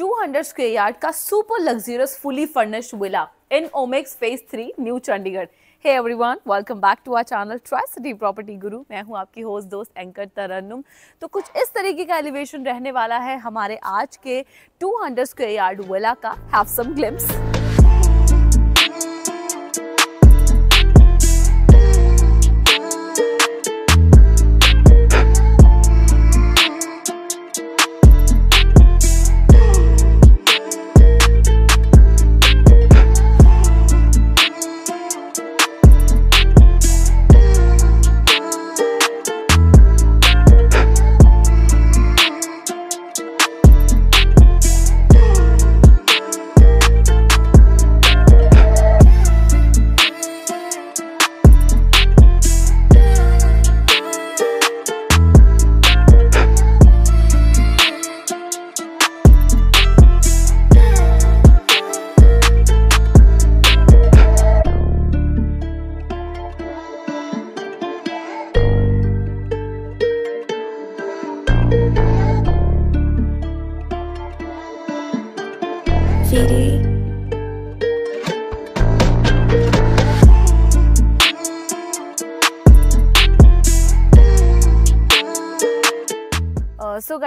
200 square yard का super luxurious fully furnished villa in Omaxe phase three new Chandigarh hey everyone welcome back to our channel tricity property guru मैं हूं आपकी host दोस्त anchor तरन्नुम तो कुछ इस तरीके का एलिवेशन रहने वाला है हमारे आज के 200 स्क्वेयर यार्ड विला का हैव सम ग्लिम्स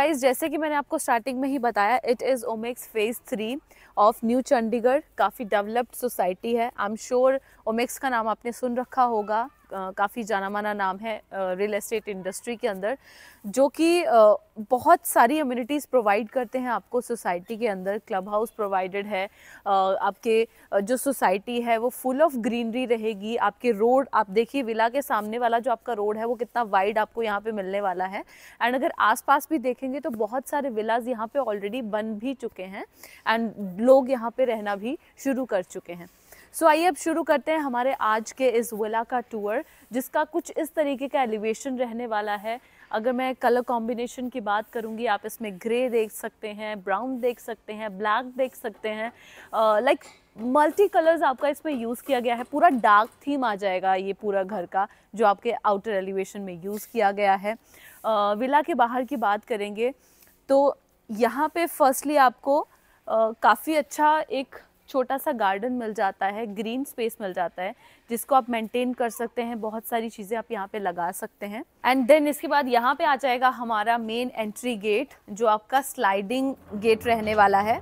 गाइस जैसे कि मैंने आपको स्टार्टिंग में ही बताया it is Omaxe phase three of new Chandigarh काफ़ी डेवलप्ड सोसाइटी है आई एम श्योर ओमेक्स का नाम आपने सुन रखा होगा काफ़ी जाना माना नाम है रियल एस्टेट इंडस्ट्री के अंदर जो कि बहुत सारी अम्यूनिटीज़ प्रोवाइड करते हैं आपको सोसाइटी के अंदर क्लब हाउस प्रोवाइडेड है आपके जो सोसाइटी है वो फुल ऑफ ग्रीनरी रहेगी आपके रोड आप देखिए विला के सामने वाला जो आपका रोड है वो कितना वाइड आपको यहाँ पे मिलने वाला है एंड अगर आसपास भी देखेंगे तो बहुत सारे विलाज यहाँ पे ऑलरेडी बन भी चुके हैं एंड लोग यहाँ पे रहना भी शुरू कर चुके हैं सो आइए अब शुरू करते हैं हमारे आज के इस विला का टूर जिसका कुछ इस तरीके का एलिवेशन रहने वाला है अगर मैं कलर कॉम्बिनेशन की बात करूँगी आप इसमें ग्रे देख सकते हैं ब्राउन देख सकते हैं ब्लैक देख सकते हैं लाइक मल्टी कलर्स आपका इसमें यूज़ किया गया है पूरा डार्क थीम आ जाएगा ये पूरा घर का जो आपके आउटर एलिवेशन में यूज़ किया गया है आ, विला के बाहर की बात करेंगे तो यहाँ पे फर्स्टली आपको काफ़ी अच्छा एक छोटा सा गार्डन मिल जाता है ग्रीन स्पेस मिल जाता है जिसको आप मेंटेन कर सकते हैं बहुत सारी चीज़ें आप यहाँ पे लगा सकते हैं एंड देन इसके बाद यहाँ पे आ जाएगा हमारा मेन एंट्री गेट जो आपका स्लाइडिंग गेट रहने वाला है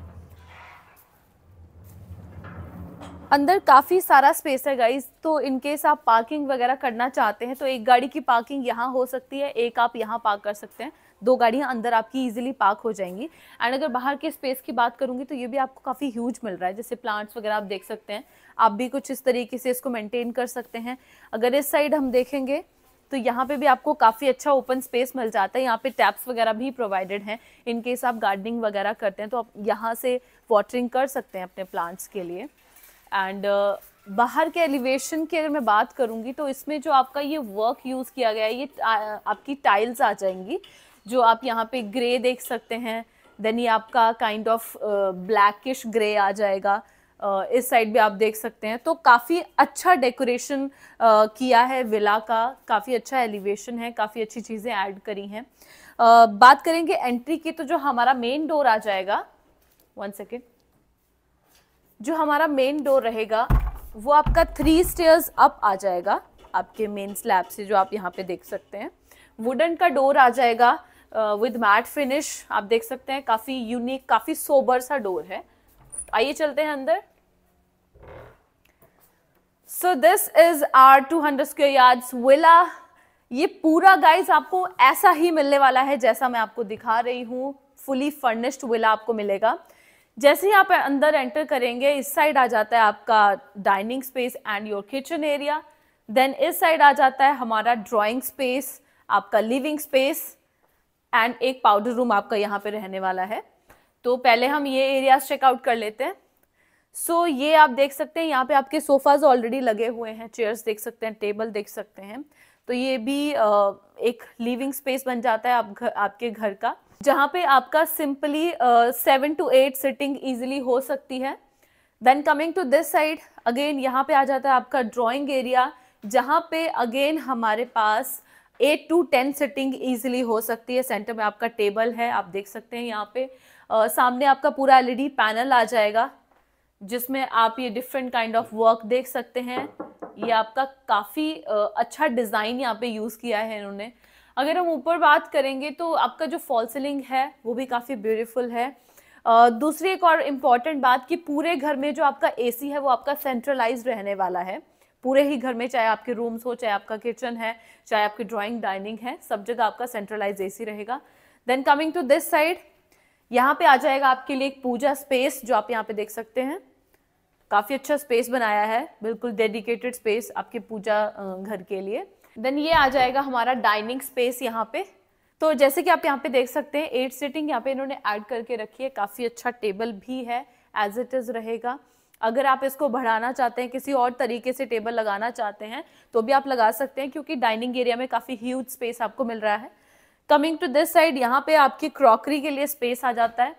अंदर काफ़ी सारा स्पेस है गाइज तो इन केस आप पार्किंग वगैरह करना चाहते हैं तो एक गाड़ी की पार्किंग यहाँ हो सकती है एक आप यहाँ पार्क कर सकते हैं दो गाड़ियाँ अंदर आपकी ईजिली पार्क हो जाएंगी एंड अगर बाहर के स्पेस की बात करूँगी तो ये भी आपको काफ़ी ह्यूज मिल रहा है जैसे प्लांट्स वगैरह आप देख सकते हैं आप भी कुछ इस तरीके से इसको मेनटेन कर सकते हैं अगर इस साइड हम देखेंगे तो यहाँ पे भी आपको काफ़ी अच्छा ओपन स्पेस मिल जाता है यहाँ पे टैप्स वगैरह भी प्रोवाइडेड हैं इन केस आप गार्डनिंग वगैरह करते हैं तो आप यहाँ से वाटरिंग कर सकते हैं अपने प्लांट्स के लिए एंड uh, बाहर के एलिवेशन की अगर मैं बात करूँगी तो इसमें जो आपका ये वर्क यूज़ किया गया है ये आ, आपकी टाइल्स आ जाएंगी जो आप यहाँ पे ग्रे देख सकते हैं देन ये आपका काइंड ऑफ ब्लैकिश ग्रे आ जाएगा uh, इस साइड भी आप देख सकते हैं तो काफ़ी अच्छा डेकोरेशन uh, किया है विला का काफ़ी अच्छा एलिवेशन है काफ़ी अच्छी चीज़ें ऐड करी हैं uh, बात करेंगे एंट्री की तो जो हमारा मेन डोर आ जाएगा वन सेकेंड जो हमारा मेन डोर रहेगा वो आपका थ्री स्टेयर्स अप आ जाएगा आपके मेन स्लैब से जो आप यहाँ पे देख सकते हैं वुडन का डोर आ जाएगा विद मैट फिनिश आप देख सकते हैं काफ़ी यूनिक काफ़ी सोबर सा डोर है आइए चलते हैं अंदर so this is our two hundred square yards villa ये पूरा गाइज आपको ऐसा ही मिलने वाला है जैसा मैं आपको दिखा रही हूँ फुली फर्निश्ड विला आपको मिलेगा जैसे ही आप अंदर एंटर करेंगे इस साइड आ जाता है आपका dining space and your kitchen area then इस साइड आ जाता है हमारा ड्राइंग स्पेस आपका लिविंग स्पेस एंड एक पाउडर रूम आपका यहाँ पे रहने वाला है तो पहले हम ये एरियाज चेकआउट कर लेते हैं सो so, ये आप देख सकते हैं यहाँ पे आपके सोफाज ऑलरेडी लगे हुए हैं चेयर्स देख सकते हैं टेबल देख सकते हैं तो ये भी एक लिविंग स्पेस बन जाता है आप घर आपके घर का जहाँ पे आपका simply seven to eight seating easily हो सकती है then coming to this side again यहाँ पे आ जाता है आपका ड्राइंग एरिया जहाँ पे अगेन हमारे पास eight to ten seating easily हो सकती है सेंटर में आपका टेबल है आप देख सकते हैं यहाँ पे आ, सामने आपका पूरा एलईडी पैनल आ जाएगा जिसमें आप ये डिफरेंट काइंड ऑफ वर्क देख सकते हैं ये आपका काफ़ी अच्छा डिज़ाइन यहाँ पे यूज़ किया है इन्होंने अगर हम ऊपर बात करेंगे तो आपका जो फॉल सीलिंग है वो भी काफ़ी ब्यूटीफुल है दूसरी एक और इम्पॉर्टेंट बात कि पूरे घर में जो आपका एसी है वो आपका सेंट्रलाइज रहने वाला है पूरे ही घर में चाहे आपके रूम्स हो चाहे आपका किचन है चाहे आपकी ड्राइंग डाइनिंग है सब जगह आपका सेंट्रलाइज एसी रहेगा then coming to this side यहाँ पे आ जाएगा आपके लिए एक पूजा स्पेस जो आप यहाँ पे देख सकते हैं काफ़ी अच्छा स्पेस बनाया है बिल्कुल डेडिकेटेड स्पेस आपके पूजा घर के लिए देन ये आ जाएगा हमारा डाइनिंग स्पेस यहाँ पे तो जैसे कि आप यहाँ पे देख सकते हैं एट सीटिंग यहाँ पे इन्होंने ऐड करके रखी है काफ़ी अच्छा टेबल भी है एज इट इज़ रहेगा अगर आप इसको बढ़ाना चाहते हैं किसी और तरीके से टेबल लगाना चाहते हैं तो भी आप लगा सकते हैं क्योंकि डाइनिंग एरिया में काफ़ी ह्यूज स्पेस आपको मिल रहा है कमिंग टू दिस साइड यहाँ पे आपकी क्रॉकरी के लिए स्पेस आ जाता है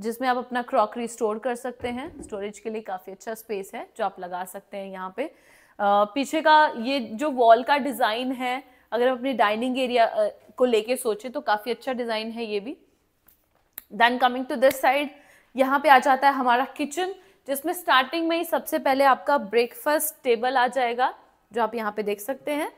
जिसमें आप अपना क्रॉकरी स्टोर कर सकते हैं स्टोरेज के लिए काफ़ी अच्छा स्पेस है जो आप लगा सकते हैं यहाँ पे आ, पीछे का ये जो वॉल का डिज़ाइन है अगर आप अपने डाइनिंग एरिया को लेके सोचे तो काफ़ी अच्छा डिज़ाइन है ये भी then coming to this side यहाँ पे आ जाता है हमारा किचन जिसमें स्टार्टिंग में ही सबसे पहले आपका ब्रेकफास्ट टेबल आ जाएगा जो आप यहाँ पे देख सकते हैं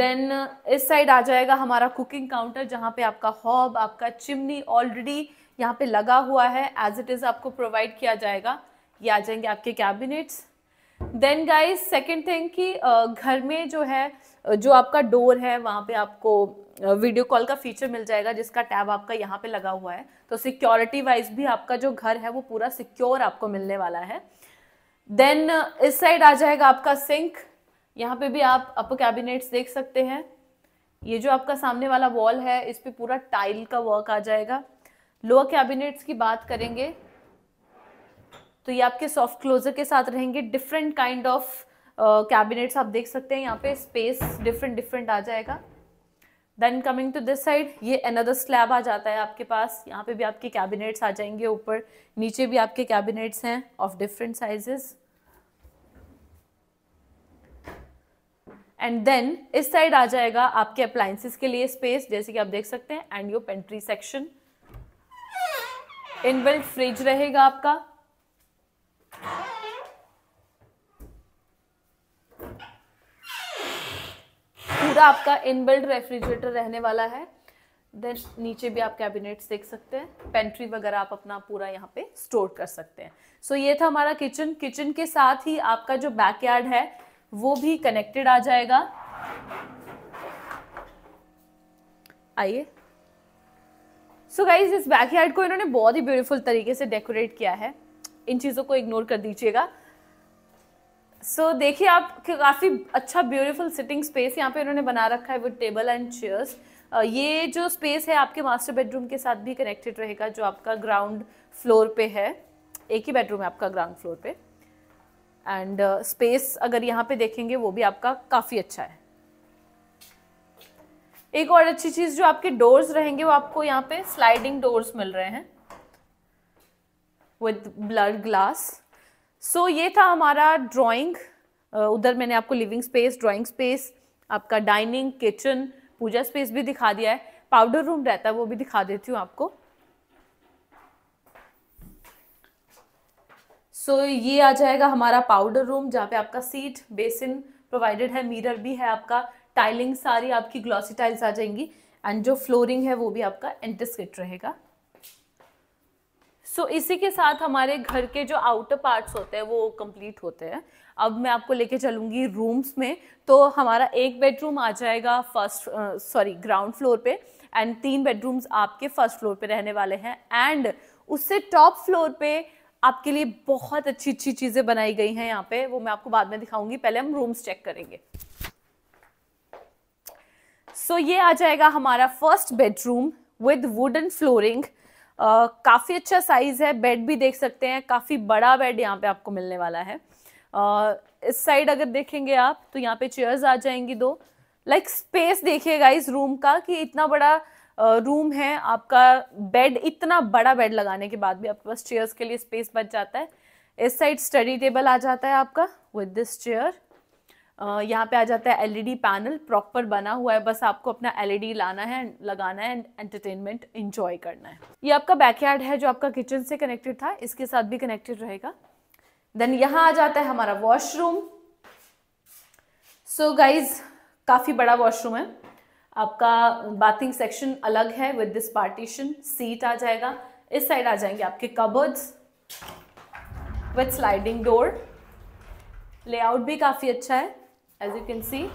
देन इस साइड आ जाएगा हमारा कुकिंग काउंटर जहाँ पे आपका हॉब आपका चिमनी ऑलरेडी यहाँ पे लगा हुआ है एज इट इज़ आपको प्रोवाइड किया जाएगा ये आ जाएंगे आपके cabinets then guys second thing कि घर में जो है जो आपका डोर है वहाँ पे आपको वीडियो कॉल का फीचर मिल जाएगा जिसका टैब आपका यहाँ पे लगा हुआ है तो सिक्योरिटी वाइज भी आपका जो घर है वो पूरा सिक्योर आपको मिलने वाला है देन इस साइड आ जाएगा आपका सिंक यहाँ पे भी आप अपर कैबिनेट्स देख सकते हैं ये जो आपका सामने वाला वॉल है इस पर पूरा टाइल का वर्क आ जाएगा लोअर कैबिनेट्स की बात करेंगे तो ये आपके सॉफ्ट क्लोजर के साथ रहेंगे डिफरेंट काइंड ऑफ कैबिनेट्स आप देख सकते हैं यहाँ पे स्पेस डिफरेंट डिफरेंट आ जाएगा then coming to this side ये अनदर स्लैब आ जाता है आपके पास यहाँ पे भी आपके कैबिनेट्स आ जाएंगे ऊपर नीचे भी आपके कैबिनेट्स हैं of different sizes and then इस साइड आ जाएगा आपके अप्लायंसेस के लिए स्पेस जैसे कि आप देख सकते हैं and your pantry section inbuilt fridge रहेगा आपका पूरा आपका इनबिल्ड रेफ्रिजरेटर रहने वाला है देन नीचे भी आप कैबिनेट्स देख सकते हैं पेंट्री वगैरह आप अपना पूरा यहाँ पे स्टोर कर सकते हैं सो so, ये था हमारा किचन किचन के साथ ही आपका जो बैकयार्ड है वो भी कनेक्टेड आ जाएगा आइए सो गाइज इस बैकयार्ड को इन्होंने बहुत ही ब्यूटीफुल तरीके से डेकोरेट किया है इन चीज़ों को इग्नोर कर दीजिएगा सो so, देखिए आप काफ़ी अच्छा ब्यूटीफुल सिटिंग स्पेस यहाँ पे इन्होंने बना रखा है विद टेबल एंड चेयर्स ये जो स्पेस है आपके मास्टर बेडरूम के साथ भी कनेक्टेड रहेगा जो आपका ग्राउंड फ्लोर पे है एक ही बेडरूम है आपका ग्राउंड फ्लोर पे एंड स्पेस uh, अगर यहाँ पे देखेंगे वो भी आपका काफ़ी अच्छा है एक और अच्छी चीज़ जो आपके डोर्स रहेंगे वो आपको यहाँ पे स्लाइडिंग डोर्स मिल रहे हैं with blood glass so so, ये था हमारा ड्राइंग उधर मैंने आपको लिविंग स्पेस ड्राइंग स्पेस आपका डाइनिंग किचन पूजा स्पेस भी दिखा दिया है पाउडर रूम रहता है वो भी दिखा देती हूँ आपको सो so, ये आ जाएगा हमारा पाउडर रूम जहाँ पे आपका सीट बेसिन प्रोवाइडेड है मिरर भी है आपका टाइलिंग सारी आपकी ग्लॉसी टाइल्स आ जाएंगी एंड जो फ्लोरिंग है वो भी आपका एंटिसकेट रहेगा सो so, इसी के साथ हमारे घर के जो आउटर पार्ट्स होते हैं वो कंप्लीट होते हैं अब मैं आपको लेके चलूंगी रूम्स में तो हमारा एक बेडरूम आ जाएगा फर्स्ट सॉरी ग्राउंड फ्लोर पे एंड तीन बेडरूम्स आपके फर्स्ट फ्लोर पे रहने वाले हैं एंड उससे टॉप फ्लोर पे आपके लिए बहुत अच्छी अच्छी चीज़ें बनाई गई हैं यहाँ पे वो मैं आपको बाद में दिखाऊंगी पहले हम रूम्स चेक करेंगे सो so, ये आ जाएगा हमारा first bedroom with wooden flooring काफ़ी अच्छा साइज़ है बेड भी देख सकते हैं काफ़ी बड़ा बेड यहाँ पे आपको मिलने वाला है आ, इस साइड अगर देखेंगे आप तो यहाँ पे चेयर्स आ जाएंगी दो लाइक स्पेस देखिएगा इस रूम का कि इतना बड़ा रूम है आपका बेड इतना बड़ा बेड लगाने के बाद भी आपके पास चेयर्स के लिए स्पेस बच जाता है इस साइड स्टडी टेबल आ जाता है आपका विद दिस चेयर यहाँ पे आ जाता है एलईडी पैनल प्रॉपर बना हुआ है बस आपको अपना एलईडी e लाना है लगाना है एंड एंटरटेनमेंट इंजॉय करना है ये आपका बैकयार्ड है जो आपका किचन से कनेक्टेड था इसके साथ भी कनेक्टेड रहेगा देन यहाँ आ जाता है हमारा वॉशरूम सो गाइज काफ़ी बड़ा वॉशरूम है आपका बाथिंग सेक्शन अलग है विद दिस पार्टीशन सीट आ जाएगा इस साइड आ जाएंगे आपके cupboards with sliding door layout भी काफ़ी अच्छा है as you can see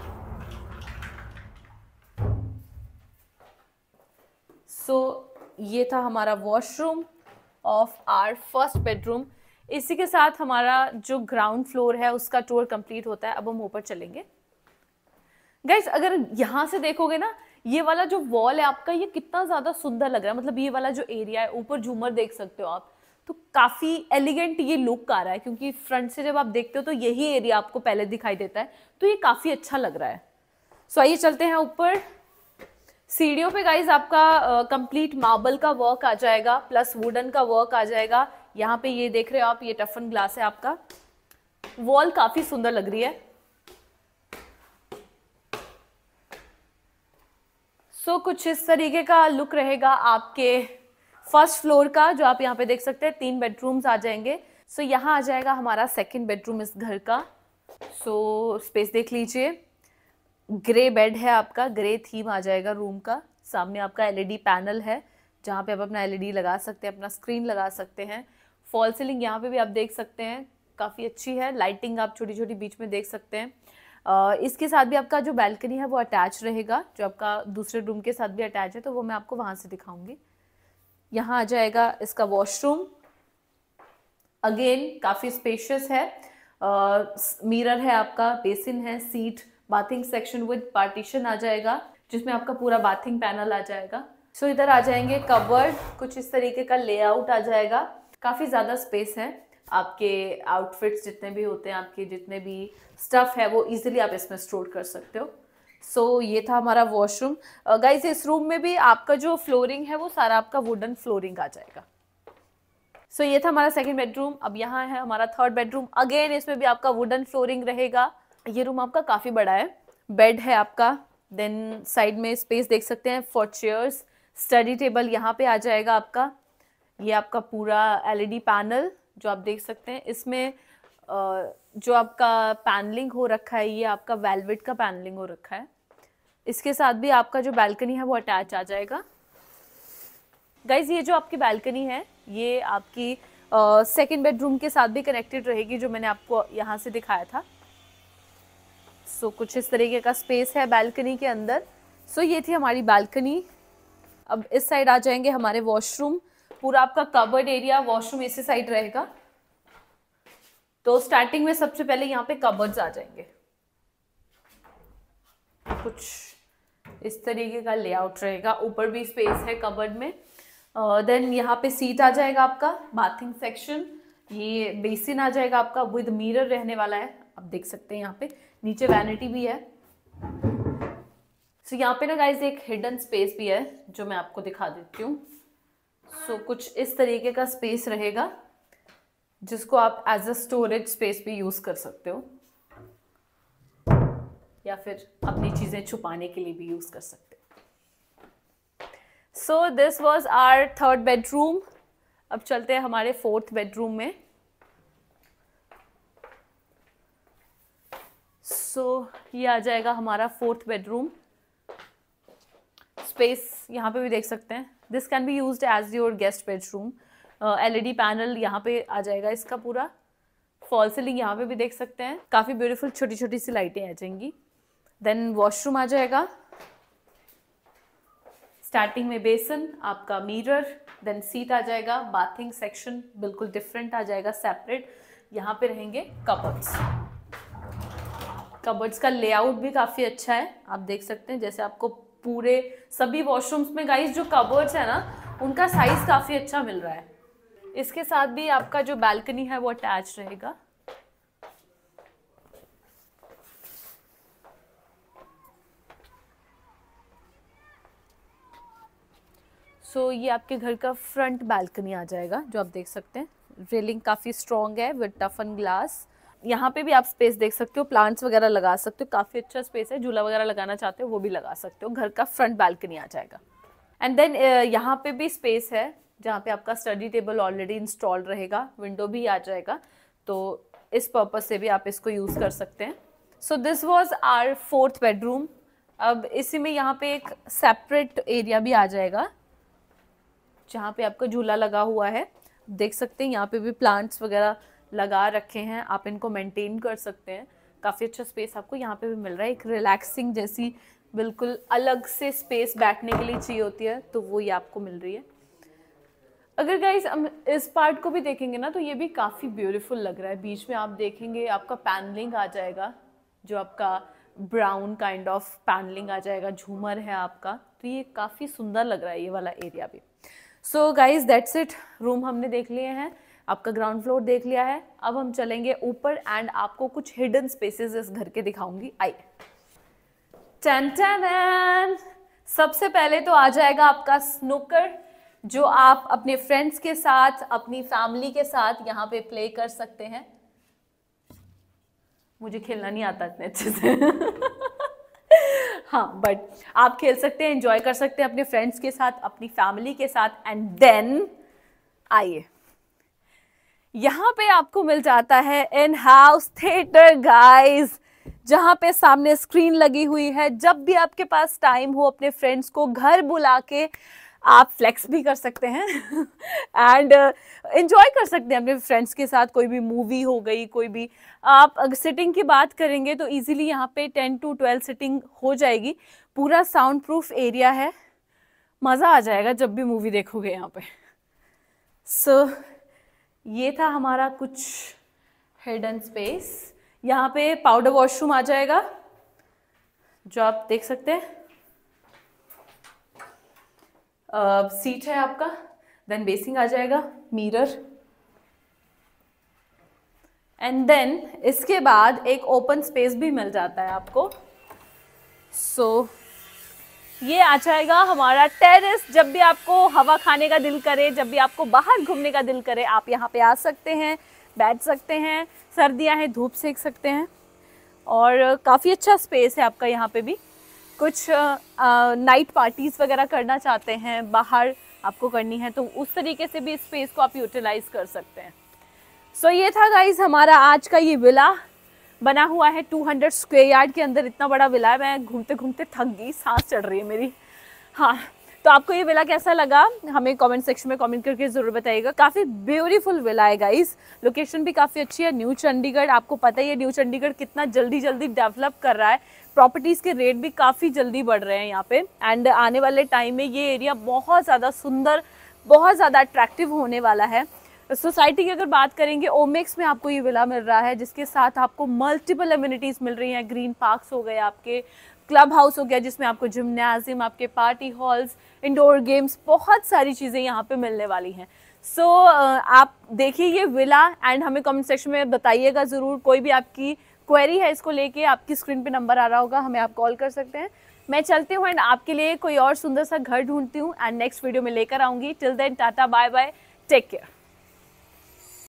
so so, ये था हमारा washroom of our first bedroom इसी के साथ हमारा जो ग्राउंड फ्लोर है उसका टूर कंप्लीट होता है अब हम ऊपर चलेंगे गैस अगर यहां से देखोगे ना ये वाला जो वॉल है आपका ये कितना ज़्यादा सुंदर लग रहा है मतलब ये वाला जो एरिया है ऊपर झूमर देख सकते हो आप तो काफ़ी एलिगेंट ये लुक आ रहा है क्योंकि फ्रंट से जब आप देखते हो तो यही एरिया आपको पहले दिखाई देता है तो ये काफ़ी अच्छा लग रहा है सो आइए चलते हैं ऊपर सीढ़ियों पे गाइज आपका कंप्लीट uh, मार्बल का वर्क आ जाएगा प्लस वुडन का वर्क आ जाएगा यहाँ पे ये देख रहे हो आप ये टफन ग्लास है आपका वॉल काफ़ी सुंदर लग रही है सो so, कुछ इस तरीके का लुक रहेगा आपके फर्स्ट फ्लोर का जो आप यहाँ पे देख सकते हैं तीन बेडरूम्स आ जाएंगे सो so, यहाँ आ जाएगा हमारा सेकंड बेडरूम इस घर का सो so, स्पेस देख लीजिए ग्रे बेड है आपका ग्रे थीम आ जाएगा रूम का सामने आपका एलईडी पैनल e है जहाँ पे आप अपना एलईडी e लगा सकते हैं अपना स्क्रीन लगा सकते हैं फॉल सीलिंग यहाँ पे भी आप देख सकते हैं काफ़ी अच्छी है लाइटिंग आप छोटी छोटी बीच में देख सकते हैं इसके साथ भी आपका जो बैल्कनी है वो अटैच रहेगा जो आपका दूसरे रूम के साथ भी अटैच है तो वो मैं आपको वहाँ से दिखाऊंगी यहाँ आ जाएगा इसका वॉशरूम अगेन काफ़ी स्पेशियस है मिरर uh, है आपका बेसिन है seat bathing section with partition आ जाएगा जिसमें आपका पूरा बाथिंग पैनल आ जाएगा सो so, इधर आ जाएंगे कवर्ड कुछ इस तरीके का लेआउट आ जाएगा काफ़ी ज़्यादा स्पेस है आपके आउटफिट्स जितने भी होते हैं आपके जितने भी स्टफ़ है वो ईजिली आप इसमें स्टोर कर सकते हो सो so, ये था हमारा वॉशरूम गाइज uh, इस रूम में भी आपका जो फ्लोरिंग है वो सारा आपका वुडन फ्लोरिंग आ जाएगा सो so, ये था हमारा सेकेंड बेडरूम अब यहाँ है हमारा थर्ड बेडरूम अगेन इसमें भी आपका वुडन फ्लोरिंग रहेगा ये रूम आपका काफ़ी बड़ा है बेड है आपका देन साइड में स्पेस देख सकते हैं फॉर चेयर्स स्टडी टेबल यहाँ पे आ जाएगा आपका ये आपका पूरा एलईडी पैनल e जो आप देख सकते हैं इसमें uh, जो आपका पैनलिंग हो रखा है ये आपका वेलवेट का पैनलिंग हो रखा है इसके साथ भी आपका जो बैल्कनी है वो अटैच आ जाएगा गाइज ये जो आपकी बैल्कनी है ये आपकी सेकेंड बेडरूम के साथ भी कनेक्टेड रहेगी जो मैंने आपको यहाँ से दिखाया था सो so, कुछ इस तरीके का स्पेस है बैल्कनी के अंदर सो so, ये थी हमारी बालकनी अब इस साइड आ जाएंगे हमारे वॉशरूम पूरा आपका कवर्ड एरिया वॉशरूम इसी साइड रहेगा तो स्टार्टिंग में सबसे पहले यहाँ पे कबर्ड्स आ जाएंगे कुछ इस तरीके का लेआउट रहेगा ऊपर भी स्पेस है कबर्ड में देन uh, यहाँ पे सीट आ जाएगा आपका बाथिंग सेक्शन ये बेसिन आ जाएगा आपका विद मिरर रहने वाला है आप देख सकते हैं यहाँ पे नीचे वैनिटी भी है सो so, यहाँ पे ना गाइज एक हिडन स्पेस भी है जो मैं आपको दिखा देती हूँ सो so, कुछ इस तरीके का स्पेस रहेगा जिसको आप एज अ स्टोरेज स्पेस भी यूज़ कर सकते हो या फिर अपनी चीज़ें छुपाने के लिए भी यूज़ कर सकते so this was our third bedroom अब चलते हैं हमारे फोर्थ बेडरूम में सो so, ये आ जाएगा हमारा फोर्थ बेडरूम स्पेस यहाँ पे भी देख सकते हैं this can be use as your guest bedroom LED panel यहाँ पे आ जाएगा इसका पूरा फॉल सीलिंग यहाँ पे भी देख सकते हैं काफ़ी ब्यूटीफुल छोटी छोटी सी लाइटें आ जाएंगी देन वॉशरूम आ जाएगा स्टार्टिंग में बेसन आपका मिरर देन सीट आ जाएगा बाथिंग सेक्शन बिल्कुल डिफरेंट आ जाएगा सेपरेट यहाँ पे रहेंगे कबर्ड्स कबर्ड्स का लेआउट भी काफ़ी अच्छा है आप देख सकते हैं जैसे आपको पूरे सभी वॉशरूम्स में गाइस जो कबर्ड्स है ना उनका साइज़ काफ़ी अच्छा मिल रहा है इसके साथ भी आपका जो बैल्कनी है वो अटैच रहेगा सो ये आपके घर का फ्रंट बालकनी आ जाएगा जो आप देख सकते हैं रेलिंग काफ़ी स्ट्रॉन्ग है विद टफन ग्लास यहाँ पे भी आप स्पेस देख सकते हो प्लांट्स वगैरह लगा सकते हो काफ़ी अच्छा स्पेस है झूला वगैरह लगाना चाहते हो वो भी लगा सकते हो घर का फ्रंट बालकनी आ जाएगा एंड देन यहाँ पे भी स्पेस है जहाँ पे आपका स्टडी टेबल ऑलरेडी इंस्टॉल रहेगा विंडो भी आ जाएगा तो इस पर्पज़ से भी आप इसको यूज़ कर सकते हैं so this was our fourth bedroom अब इसी में यहाँ पे एक सेपरेट एरिया भी आ जाएगा जहाँ पे आपका झूला लगा हुआ है देख सकते हैं यहाँ पे भी प्लांट्स वगैरह लगा रखे हैं आप इनको मेंटेन कर सकते हैं काफ़ी अच्छा स्पेस आपको यहाँ पे भी मिल रहा है एक रिलैक्सिंग जैसी बिल्कुल अलग से स्पेस बैठने के लिए चाहिए होती है तो वो ये आपको मिल रही है अगर गाइज हम इस पार्ट को भी देखेंगे ना तो ये भी काफ़ी ब्यूटिफुल लग रहा है बीच में आप देखेंगे आपका पैनलिंग आ जाएगा जो आपका ब्राउन काइंड ऑफ पैनलिंग आ जाएगा झूमर है आपका तो ये काफ़ी सुंदर लग रहा है ये वाला एरिया भी so guys that's it room हमने देख लिए हैं आपका ग्राउंड फ्लोर देख लिया है अब हम चलेंगे ऊपर एंड आपको कुछ हिडन स्पेसेस इस घर के दिखाऊंगी आई टन टन सबसे पहले तो आ जाएगा आपका स्नूकर जो आप अपने फ्रेंड्स के साथ अपनी फैमिली के साथ यहाँ पे प्ले कर सकते हैं मुझे खेलना नहीं आता इतने अच्छे से हाँ बट आप खेल सकते हैं इंजॉय कर सकते हैं अपने फ्रेंड्स के साथ अपनी फैमिली के साथ एंड देन आइए यहाँ पे आपको मिल जाता है इन हाउस थिएटर गाइस जहाँ पे सामने स्क्रीन लगी हुई है जब भी आपके पास टाइम हो अपने फ्रेंड्स को घर बुला के आप फ्लेक्स भी कर सकते हैं एंड इंजॉय uh, कर सकते हैं अपने फ्रेंड्स के साथ कोई भी मूवी हो गई कोई भी आप सिटिंग की बात करेंगे तो इजीली यहाँ पे टेन टू ट्वेल्व सिटिंग हो जाएगी पूरा साउंड प्रूफ एरिया है मज़ा आ जाएगा जब भी मूवी देखोगे यहाँ पे सो so, ये था हमारा कुछ हिडन स्पेस यहाँ पे पाउडर वॉशरूम आ जाएगा जो आप देख सकते हैं सीट है आपका देन बेसिंग आ जाएगा मिरर एंड देन इसके बाद एक ओपन स्पेस भी मिल जाता है आपको सो so, ये आ जाएगा हमारा टेरेस जब भी आपको हवा खाने का दिल करे जब भी आपको बाहर घूमने का दिल करे आप यहाँ पे आ सकते हैं बैठ सकते हैं सर्दियाँ हैं धूप सेक सकते हैं और काफ़ी अच्छा स्पेस है आपका यहाँ पे भी कुछ नाइट पार्टीज़ वगैरह करना चाहते हैं बाहर आपको करनी है तो उस तरीके से भी स्पेस को आप यूटिलाइज़ कर सकते हैं सो so, ये था गाइज हमारा आज का ये विला बना हुआ है 200 स्क्वेयर यार्ड के अंदर इतना बड़ा विला है मैं घूमते घूमते थक गई सांस चढ़ रही है मेरी हाँ तो आपको ये विला कैसा लगा हमें कमेंट सेक्शन में कमेंट करके ज़रूर बताइएगा काफ़ी ब्यूटीफुल विला है गाइस लोकेशन भी काफ़ी अच्छी है न्यू चंडीगढ़ आपको पता ही है न्यू चंडीगढ़ कितना जल्दी जल्दी डेवलप कर रहा है प्रॉपर्टीज़ के रेट भी काफ़ी जल्दी बढ़ रहे हैं यहाँ पे एंड आने वाले टाइम में ये एरिया बहुत ज़्यादा सुंदर बहुत ज़्यादा अट्रैक्टिव होने वाला है सोसाइटी की अगर बात करेंगे ओमेक्स में आपको ये विला मिल रहा है जिसके साथ आपको मल्टीपल एम्यूनिटीज़ मिल रही हैं ग्रीन पार्क्स हो गए आपके क्लब हाउस हो गया जिसमें आपको जिमनाजिम आपके पार्टी हॉल्स इंडोर गेम्स बहुत सारी चीज़ें यहाँ पे मिलने वाली हैं सो so, आप देखिए ये विला एंड हमें कमेंट सेक्शन में बताइएगा ज़रूर कोई भी आपकी क्वेरी है इसको लेके आपकी स्क्रीन पे नंबर आ रहा होगा हमें आप कॉल कर सकते हैं मैं चलती हूँ एंड आपके लिए कोई और सुंदर सा घर ढूंढती हूँ एंड नेक्स्ट वीडियो में लेकर आऊँगी till then tata bye bye take care